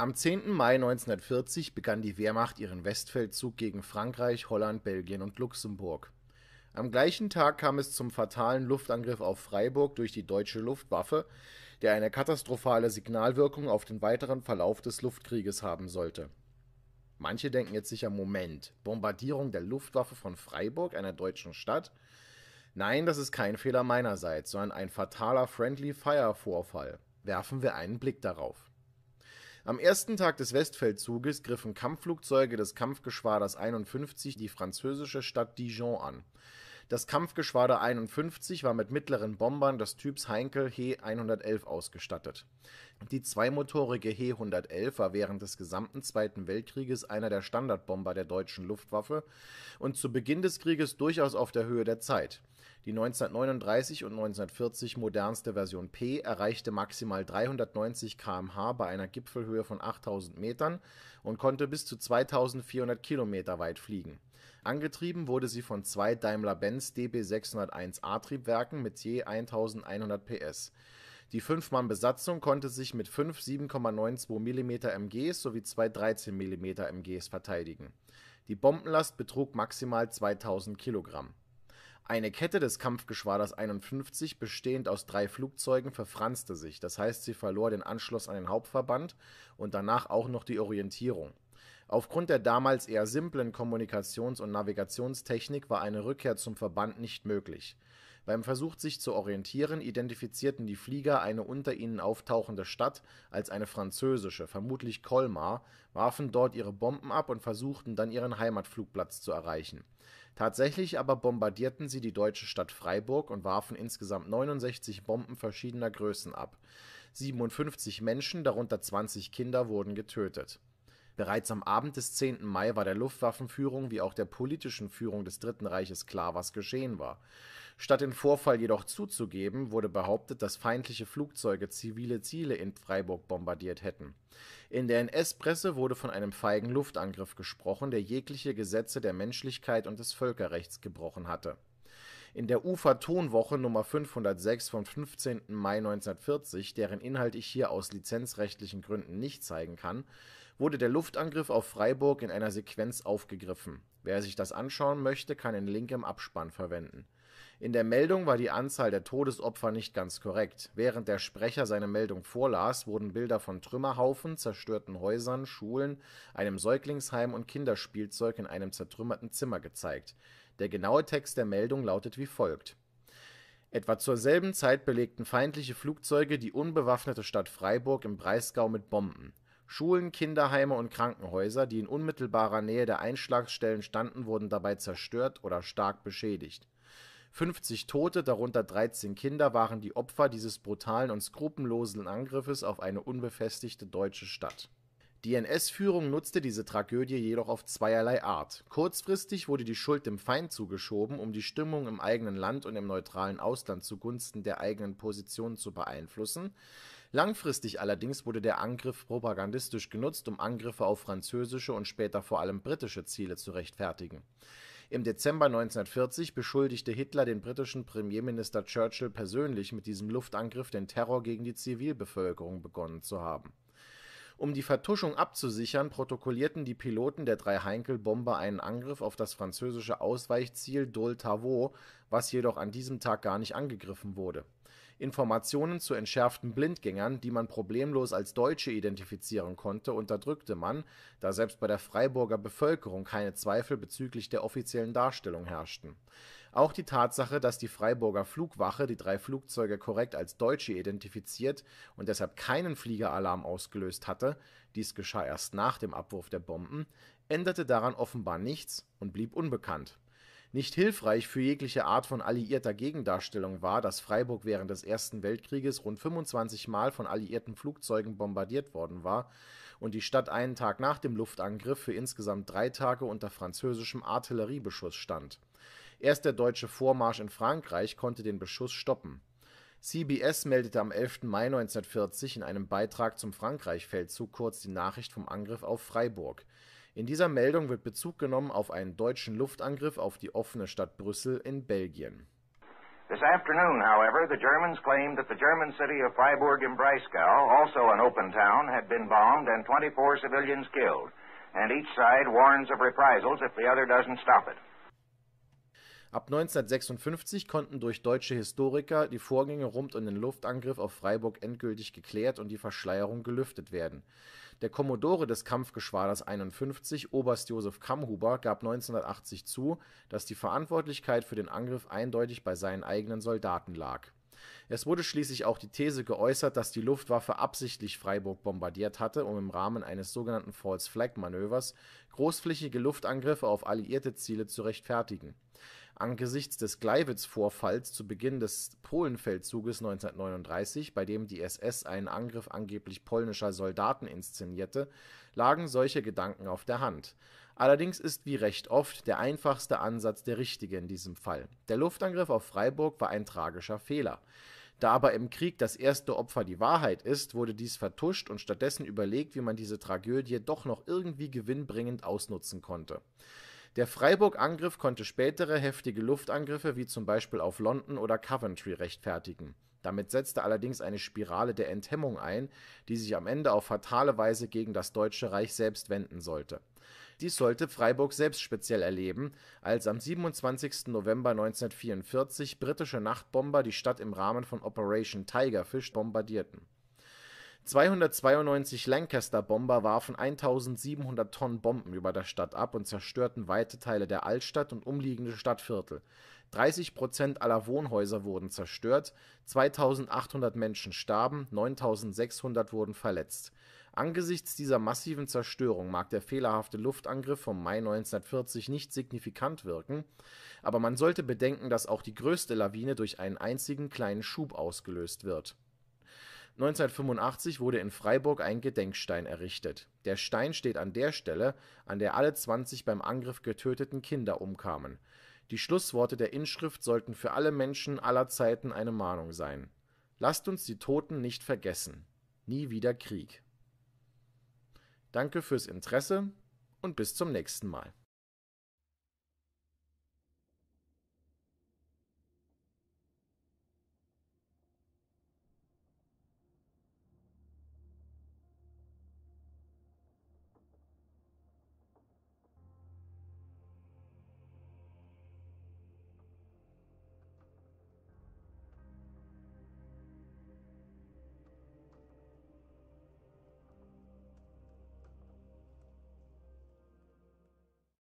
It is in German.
Am 10. Mai 1940 begann die Wehrmacht ihren Westfeldzug gegen Frankreich, Holland, Belgien und Luxemburg. Am gleichen Tag kam es zum fatalen Luftangriff auf Freiburg durch die deutsche Luftwaffe, der eine katastrophale Signalwirkung auf den weiteren Verlauf des Luftkrieges haben sollte. Manche denken jetzt sicher, Moment, Bombardierung der Luftwaffe von Freiburg, einer deutschen Stadt? Nein, das ist kein Fehler meinerseits, sondern ein fataler Friendly Fire Vorfall. Werfen wir einen Blick darauf. Am ersten Tag des Westfeldzuges griffen Kampfflugzeuge des Kampfgeschwaders 51 die französische Stadt Dijon an das Kampfgeschwader 51 war mit mittleren Bombern des Typs Heinkel He-111 ausgestattet. Die zweimotorige He-111 war während des gesamten Zweiten Weltkrieges einer der Standardbomber der deutschen Luftwaffe und zu Beginn des Krieges durchaus auf der Höhe der Zeit. Die 1939 und 1940 modernste Version P erreichte maximal 390 km/h bei einer Gipfelhöhe von 8000 Metern und konnte bis zu 2400 Kilometer weit fliegen Angetrieben wurde sie von zwei Daimler-Benz DB601-A-Triebwerken mit je 1100 PS. Die 5 mann besatzung konnte sich mit 5 7,92 mm MGs sowie zwei 13 mm MGs verteidigen. Die Bombenlast betrug maximal 2000 kg. Eine Kette des Kampfgeschwaders 51 bestehend aus drei Flugzeugen verfranste sich, das heißt sie verlor den Anschluss an den Hauptverband und danach auch noch die Orientierung Aufgrund der damals eher simplen Kommunikations und Navigationstechnik war eine Rückkehr zum Verband nicht möglich. Beim Versuch, sich zu orientieren, identifizierten die Flieger eine unter ihnen auftauchende Stadt als eine französische, vermutlich Colmar, warfen dort ihre Bomben ab und versuchten dann ihren Heimatflugplatz zu erreichen. Tatsächlich aber bombardierten sie die deutsche Stadt Freiburg und warfen insgesamt 69 Bomben verschiedener Größen ab. 57 Menschen, darunter 20 Kinder, wurden getötet Bereits am Abend des 10. Mai war der Luftwaffenführung wie auch der politischen Führung des Dritten Reiches klar, was geschehen war. Statt den Vorfall jedoch zuzugeben, wurde behauptet, dass feindliche Flugzeuge zivile Ziele in Freiburg bombardiert hätten. In der NS-Presse wurde von einem feigen Luftangriff gesprochen, der jegliche Gesetze der Menschlichkeit und des Völkerrechts gebrochen hatte. In der UFA-Tonwoche Nummer 506 vom 15. Mai 1940, deren Inhalt ich hier aus lizenzrechtlichen Gründen nicht zeigen kann, wurde der Luftangriff auf Freiburg in einer Sequenz aufgegriffen. Wer sich das anschauen möchte, kann den Link im Abspann verwenden. In der Meldung war die Anzahl der Todesopfer nicht ganz korrekt. Während der Sprecher seine Meldung vorlas, wurden Bilder von Trümmerhaufen, zerstörten Häusern, Schulen, einem Säuglingsheim und Kinderspielzeug in einem zertrümmerten Zimmer gezeigt. Der genaue Text der Meldung lautet wie folgt: Etwa zur selben Zeit belegten feindliche Flugzeuge die unbewaffnete Stadt Freiburg im Breisgau mit Bomben Schulen, Kinderheime und Krankenhäuser, die in unmittelbarer Nähe der Einschlagsstellen standen, wurden dabei zerstört oder stark beschädigt. 50 Tote, darunter 13 Kinder, waren die Opfer dieses brutalen und skrupellosen Angriffes auf eine unbefestigte deutsche Stadt. Die NS-Führung nutzte diese Tragödie jedoch auf zweierlei Art. Kurzfristig wurde die Schuld dem Feind zugeschoben, um die Stimmung im eigenen Land und im neutralen Ausland zugunsten der eigenen Position zu beeinflussen. Langfristig allerdings wurde der Angriff propagandistisch genutzt, um Angriffe auf französische und später vor allem britische Ziele zu rechtfertigen. Im Dezember 1940 beschuldigte Hitler den britischen Premierminister Churchill persönlich, mit diesem Luftangriff den Terror gegen die Zivilbevölkerung begonnen zu haben. Um die Vertuschung abzusichern, protokollierten die Piloten der drei Heinkel-Bomber einen Angriff auf das französische Ausweichziel Dol Tavaux, was jedoch an diesem Tag gar nicht angegriffen wurde Informationen zu entschärften Blindgängern, die man problemlos als Deutsche identifizieren konnte, unterdrückte man, da selbst bei der Freiburger Bevölkerung keine Zweifel bezüglich der offiziellen Darstellung herrschten. Auch die Tatsache, dass die Freiburger Flugwache die drei Flugzeuge korrekt als Deutsche identifiziert und deshalb keinen Fliegeralarm ausgelöst hatte (dies geschah erst nach dem Abwurf der Bomben), änderte daran offenbar nichts und blieb unbekannt nicht hilfreich für jegliche Art von alliierter Gegendarstellung war, dass Freiburg während des Ersten Weltkrieges rund 25 Mal von alliierten Flugzeugen bombardiert worden war und die Stadt einen Tag nach dem Luftangriff für insgesamt drei Tage unter französischem Artilleriebeschuss stand. Erst der deutsche Vormarsch in Frankreich konnte den Beschuss stoppen. CBS meldete am 11. Mai 1940 in einem Beitrag zum Frankreichfeldzug kurz die Nachricht vom Angriff auf Freiburg. In dieser Meldung wird Bezug genommen auf einen deutschen Luftangriff auf die offene Stadt Brüssel in Belgien. This afternoon, however, the Germans claimed that the German city of Freiburg im Breisgau, also an open town, had been bombed and 24 civilians killed. And each side warns of reprisals if the other doesn't stop it. Ab 1956 konnten durch deutsche Historiker die Vorgänge rund um den Luftangriff auf Freiburg endgültig geklärt und die Verschleierung gelüftet werden. Der Kommodore des Kampfgeschwaders 51, Oberst Josef Kammhuber, gab 1980 zu, dass die Verantwortlichkeit für den Angriff eindeutig bei seinen eigenen Soldaten lag. Es wurde schließlich auch die These geäußert, dass die Luftwaffe absichtlich Freiburg bombardiert hatte, um im Rahmen eines sogenannten False-Flag-Manövers großflächige Luftangriffe auf alliierte Ziele zu rechtfertigen Angesichts des Gleiwitz-Vorfalls zu Beginn des Polenfeldzuges 1939, bei dem die SS einen Angriff angeblich polnischer Soldaten inszenierte, lagen solche Gedanken auf der Hand. Allerdings ist wie recht oft der einfachste Ansatz der richtige in diesem Fall. Der Luftangriff auf Freiburg war ein tragischer Fehler. Da aber im Krieg das erste Opfer die Wahrheit ist, wurde dies vertuscht und stattdessen überlegt, wie man diese Tragödie doch noch irgendwie gewinnbringend ausnutzen konnte. Der Freiburg-Angriff konnte spätere heftige Luftangriffe wie zum Beispiel auf London oder Coventry rechtfertigen. Damit setzte allerdings eine Spirale der Enthemmung ein, die sich am Ende auf fatale Weise gegen das Deutsche Reich selbst wenden sollte. Dies sollte Freiburg selbst speziell erleben, als am 27. November 1944 britische Nachtbomber die Stadt im Rahmen von Operation Tigerfish bombardierten 292 Lancaster-Bomber warfen 1700 Tonnen Bomben über der Stadt ab und zerstörten weite Teile der Altstadt und umliegende Stadtviertel. 30 Prozent aller Wohnhäuser wurden zerstört, 2800 Menschen starben, 9600 wurden verletzt. Angesichts dieser massiven Zerstörung mag der fehlerhafte Luftangriff vom Mai 1940 nicht signifikant wirken, aber man sollte bedenken, dass auch die größte Lawine durch einen einzigen kleinen Schub ausgelöst wird 1985 wurde in Freiburg ein Gedenkstein errichtet. Der Stein steht an der Stelle, an der alle 20 beim Angriff getöteten Kinder umkamen. Die Schlussworte der Inschrift sollten für alle Menschen aller Zeiten eine Mahnung sein: Lasst uns die Toten nicht vergessen. Nie wieder Krieg. Danke fürs Interesse und bis zum nächsten Mal